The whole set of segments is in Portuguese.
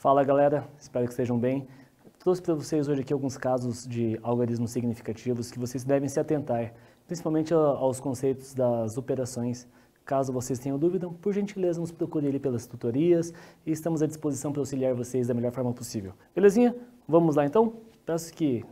Fala galera, espero que estejam bem. Trouxe para vocês hoje aqui alguns casos de algarismos significativos que vocês devem se atentar, principalmente aos conceitos das operações. Caso vocês tenham dúvida, por gentileza nos procure ali pelas tutorias e estamos à disposição para auxiliar vocês da melhor forma possível. Belezinha? Vamos lá então? Peço que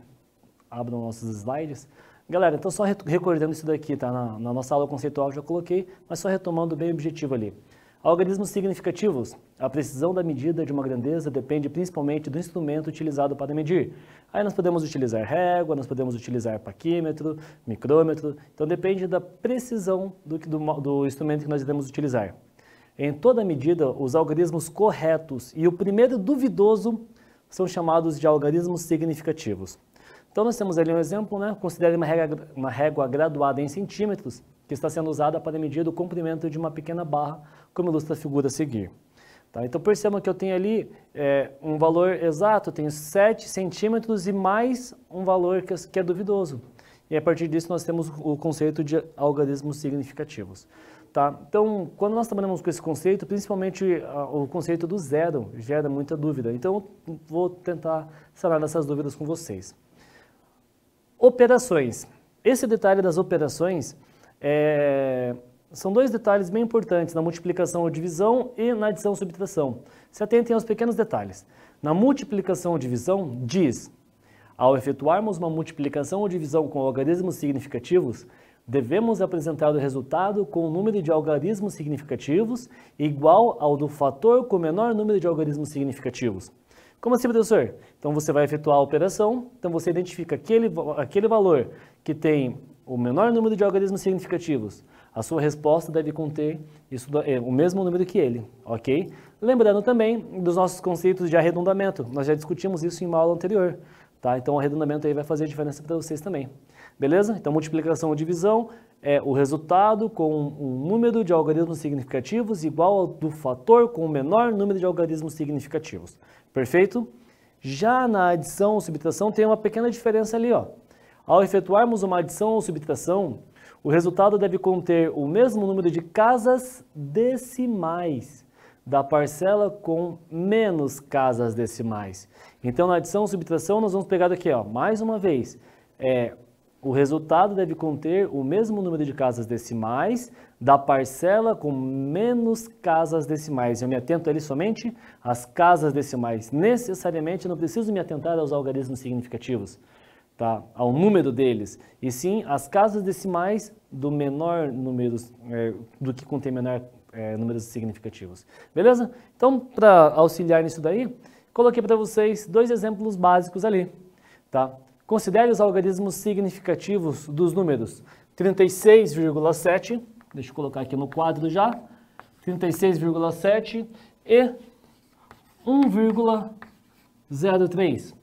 abram nossos slides. Galera, então só recordando isso daqui, tá? Na, na nossa aula conceitual já coloquei, mas só retomando bem o objetivo ali. Algarismos significativos, a precisão da medida de uma grandeza depende principalmente do instrumento utilizado para medir. Aí nós podemos utilizar régua, nós podemos utilizar paquímetro, micrômetro, então depende da precisão do, do, do instrumento que nós iremos utilizar. Em toda medida, os algarismos corretos e o primeiro duvidoso são chamados de algarismos significativos. Então nós temos ali um exemplo, né? considere uma régua, uma régua graduada em centímetros, que está sendo usada para medir o comprimento de uma pequena barra como ilustra a figura a seguir. Tá? Então perceba que eu tenho ali é, um valor exato, eu tenho 7 centímetros e mais um valor que, que é duvidoso. E a partir disso nós temos o conceito de algarismos significativos. Tá? Então, quando nós trabalhamos com esse conceito, principalmente a, o conceito do zero gera muita dúvida. Então, vou tentar sanar essas dúvidas com vocês. Operações. Esse detalhe das operações é, são dois detalhes bem importantes na multiplicação ou divisão e na adição ou subtração. Se atentem aos pequenos detalhes. Na multiplicação ou divisão, diz: ao efetuarmos uma multiplicação ou divisão com algarismos significativos, devemos apresentar o resultado com o número de algarismos significativos igual ao do fator com o menor número de algarismos significativos. Como assim, professor? Então você vai efetuar a operação, então você identifica aquele, aquele valor que tem o menor número de algarismos significativos a sua resposta deve conter isso, é, o mesmo número que ele, ok? Lembrando também dos nossos conceitos de arredondamento. Nós já discutimos isso em uma aula anterior, tá? Então, o arredondamento aí vai fazer diferença para vocês também. Beleza? Então, multiplicação ou divisão é o resultado com um número de algarismos significativos igual ao do fator com o menor número de algarismos significativos. Perfeito? Já na adição ou subtração tem uma pequena diferença ali, ó. Ao efetuarmos uma adição ou subtração, o resultado deve conter o mesmo número de casas decimais da parcela com menos casas decimais. Então, na adição subtração, nós vamos pegar aqui, ó, mais uma vez, é, o resultado deve conter o mesmo número de casas decimais da parcela com menos casas decimais. Eu me atento ali somente às casas decimais. Necessariamente, não preciso me atentar aos algarismos significativos tá? ao número deles, e sim as casas decimais do menor número, é, do que contém menor é, números significativos. Beleza? Então, para auxiliar nisso daí, coloquei para vocês dois exemplos básicos ali. Tá? Considere os algarismos significativos dos números 36,7, deixa eu colocar aqui no quadro já, 36,7 e 1,03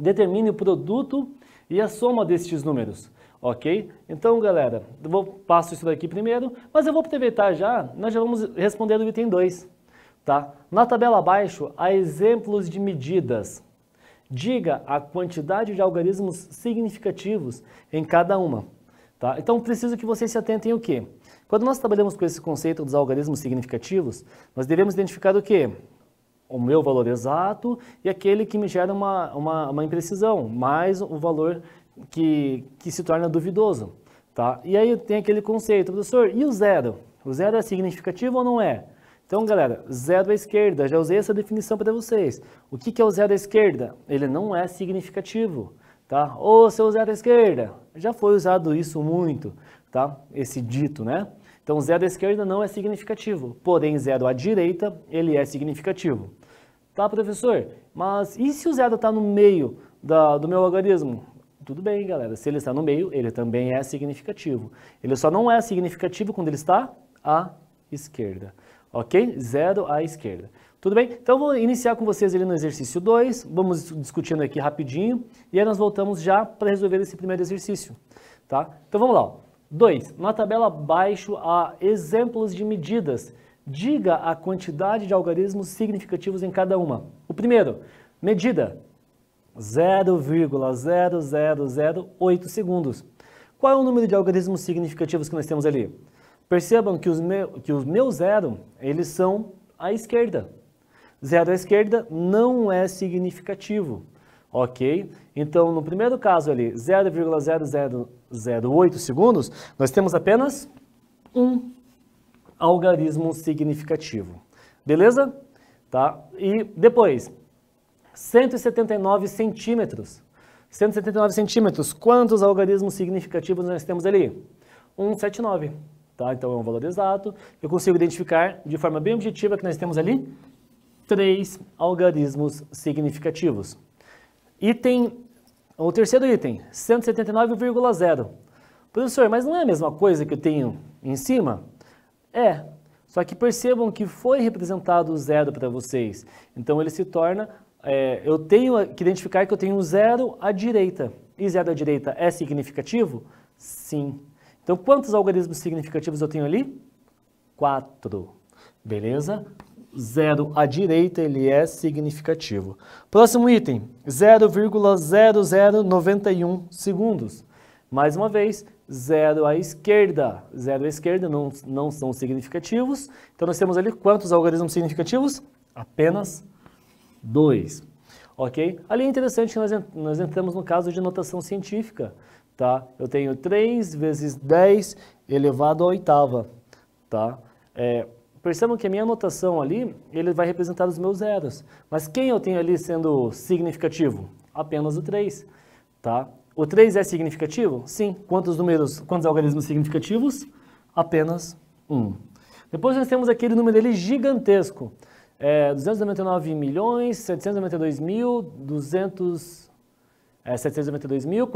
determine o produto e a soma destes números, ok? Então, galera, eu vou, passo isso daqui primeiro, mas eu vou aproveitar já, nós já vamos responder o item 2, tá? Na tabela abaixo, há exemplos de medidas. Diga a quantidade de algarismos significativos em cada uma. Tá? Então, preciso que vocês se atentem o quê? Quando nós trabalhamos com esse conceito dos algarismos significativos, nós devemos identificar o quê? o meu valor exato e aquele que me gera uma, uma, uma imprecisão, mais o valor que, que se torna duvidoso. Tá? E aí tem aquele conceito, professor, e o zero? O zero é significativo ou não é? Então, galera, zero à é esquerda, já usei essa definição para vocês. O que, que é o zero à esquerda? Ele não é significativo, tá? Ou seu zero à esquerda, já foi usado isso muito, tá? Esse dito, né? Então, zero à esquerda não é significativo, porém zero à direita, ele é significativo. Tá, professor? Mas e se o zero está no meio da, do meu algarismo? Tudo bem, galera. Se ele está no meio, ele também é significativo. Ele só não é significativo quando ele está à esquerda. Ok? Zero à esquerda. Tudo bem? Então, vou iniciar com vocês ali no exercício 2. Vamos discutindo aqui rapidinho. E aí nós voltamos já para resolver esse primeiro exercício. Tá? Então, vamos lá. 2. Na tabela abaixo há exemplos de medidas Diga a quantidade de algarismos significativos em cada uma. O primeiro, medida, 0,0008 segundos. Qual é o número de algarismos significativos que nós temos ali? Percebam que os, que os meus zero, eles são à esquerda. Zero à esquerda não é significativo, ok? Então, no primeiro caso ali, 0,0008 segundos, nós temos apenas um algarismo significativo. Beleza? Tá? E depois, 179 centímetros. 179 centímetros, quantos algarismos significativos nós temos ali? 179, tá? Então é um valor exato. Eu consigo identificar de forma bem objetiva que nós temos ali três algarismos significativos. Item, o terceiro item, 179,0. Professor, mas não é a mesma coisa que eu tenho em cima? É, só que percebam que foi representado o zero para vocês. Então ele se torna, é, eu tenho que identificar que eu tenho um zero à direita. E zero à direita é significativo? Sim. Então quantos algarismos significativos eu tenho ali? Quatro. Beleza? Zero à direita, ele é significativo. Próximo item, 0,0091 segundos. Mais uma vez, 0 à esquerda. 0 à esquerda não, não são significativos. Então, nós temos ali quantos algarismos significativos? Apenas 2. Ok? Ali é interessante que nós, nós entramos no caso de notação científica. Tá? Eu tenho 3 vezes 10 elevado à oitava. Tá? É, percebam que a minha notação ali, ele vai representar os meus zeros. Mas quem eu tenho ali sendo significativo? Apenas o 3. Tá? O 3 é significativo? Sim. Quantos números, quantos algarismos significativos? Apenas um. Depois nós temos aquele número dele é gigantesco. É, 299 milhões, mil, é, mil,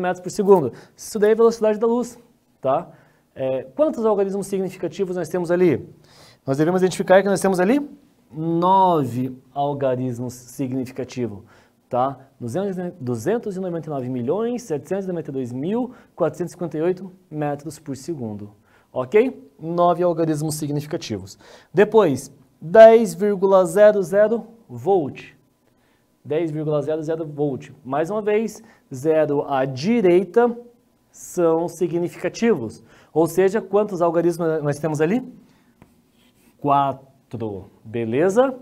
metros por segundo. Isso daí é velocidade da luz, tá? É, quantos algarismos significativos nós temos ali? Nós devemos identificar que nós temos ali nove algarismos significativos tá? 299 milhões 792 mil 458 metros por segundo, ok? Nove algarismos significativos. Depois, 10,00 volt. 10,00 volt. Mais uma vez, zero à direita são significativos. Ou seja, quantos algarismos nós temos ali? Quatro. Beleza?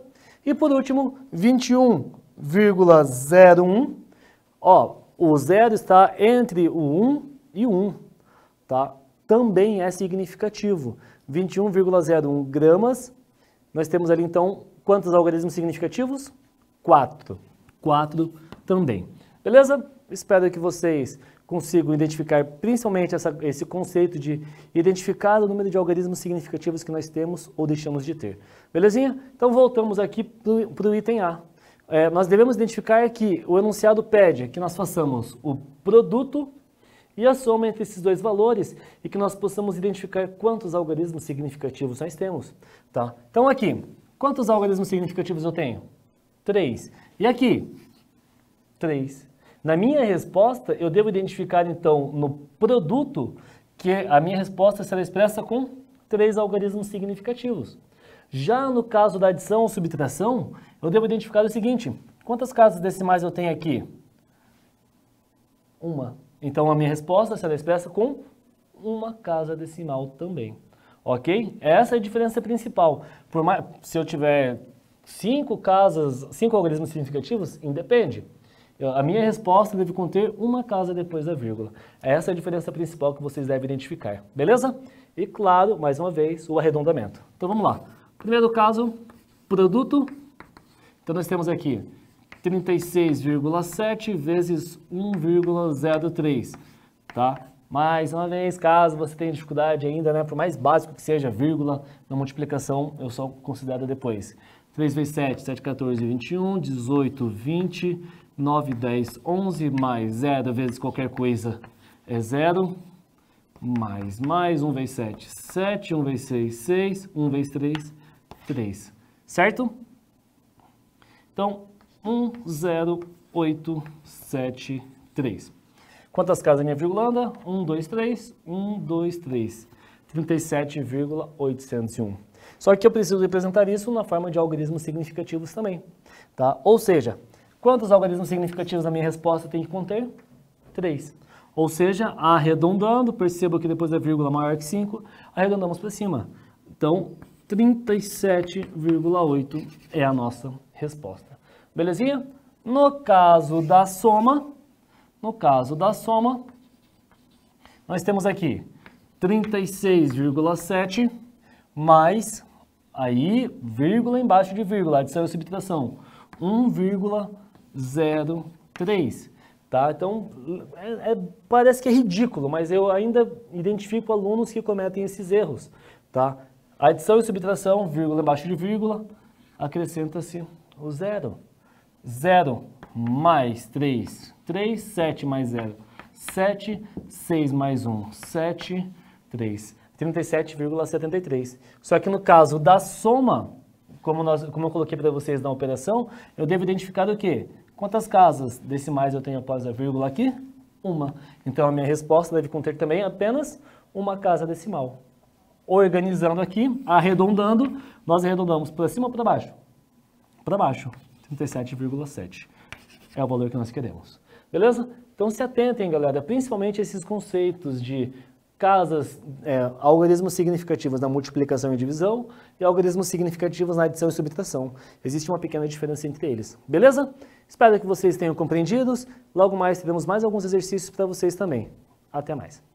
E por último, 21 0,01. Ó, o zero está entre o 1 e o 1, tá? Também é significativo. 21,01 gramas. Nós temos ali, então, quantos algarismos significativos? 4. 4 também. Beleza? Espero que vocês consigam identificar principalmente essa, esse conceito de identificar o número de algarismos significativos que nós temos ou deixamos de ter. Belezinha? Então voltamos aqui para o item A é, nós devemos identificar que o enunciado pede que nós façamos o produto e a soma entre esses dois valores e que nós possamos identificar quantos algarismos significativos nós temos. Tá? Então aqui, quantos algarismos significativos eu tenho? 3. E aqui? 3. Na minha resposta, eu devo identificar então no produto que a minha resposta será expressa com três algarismos significativos. Já no caso da adição ou subtração, eu devo identificar o seguinte, quantas casas decimais eu tenho aqui? Uma. Então a minha resposta será é expressa com uma casa decimal também. Ok? Essa é a diferença principal. Por mais, se eu tiver cinco casas, cinco algarismos significativos, independe. A minha resposta deve conter uma casa depois da vírgula. Essa é a diferença principal que vocês devem identificar, beleza? E claro, mais uma vez, o arredondamento. Então vamos lá. Primeiro caso, produto. Então, nós temos aqui 36,7 vezes 1,03, tá? Mais uma vez, caso você tenha dificuldade ainda, né, por mais básico que seja, vírgula, na multiplicação, eu só considero depois. 3 vezes 7, 7, 14, 21, 18, 20, 9, 10, 11, mais 0 vezes qualquer coisa é 0, mais, mais, 1 vezes 7, 7, 1 vezes 6, 6, 1 vezes 3, 3, certo? Então, 1, 0, 8, 7, 3. Quantas casas minha vírgula anda? 1, 2, 3, 1, 2, 3. 37,801. Só que eu preciso representar isso na forma de algarismos significativos também. Tá? Ou seja, quantos algarismos significativos a minha resposta tem que conter? 3. Ou seja, arredondando, perceba que depois da vírgula maior que 5, arredondamos para cima. Então, 37,8 é a nossa resposta. Belezinha? No caso da soma, no caso da soma, nós temos aqui 36,7 mais, aí, vírgula embaixo de vírgula, adição e subtração, 1,03, tá? Então, é, é, parece que é ridículo, mas eu ainda identifico alunos que cometem esses erros, tá? adição e subtração, vírgula embaixo de vírgula, acrescenta-se o zero. 0 mais 3, 3, 7 mais 0, 7, 6 mais 1, 7, 3, 37,73. Só que no caso da soma, como, nós, como eu coloquei para vocês na operação, eu devo identificar o quê? Quantas casas decimais eu tenho após a vírgula aqui? Uma. Então, a minha resposta deve conter também apenas uma casa decimal organizando aqui, arredondando, nós arredondamos para cima ou para baixo? Para baixo, 37,7 é o valor que nós queremos. Beleza? Então se atentem, galera, principalmente esses conceitos de casas, é, algarismos significativos na multiplicação e divisão e algarismos significativos na adição e subtração. Existe uma pequena diferença entre eles. Beleza? Espero que vocês tenham compreendido. Logo mais teremos mais alguns exercícios para vocês também. Até mais.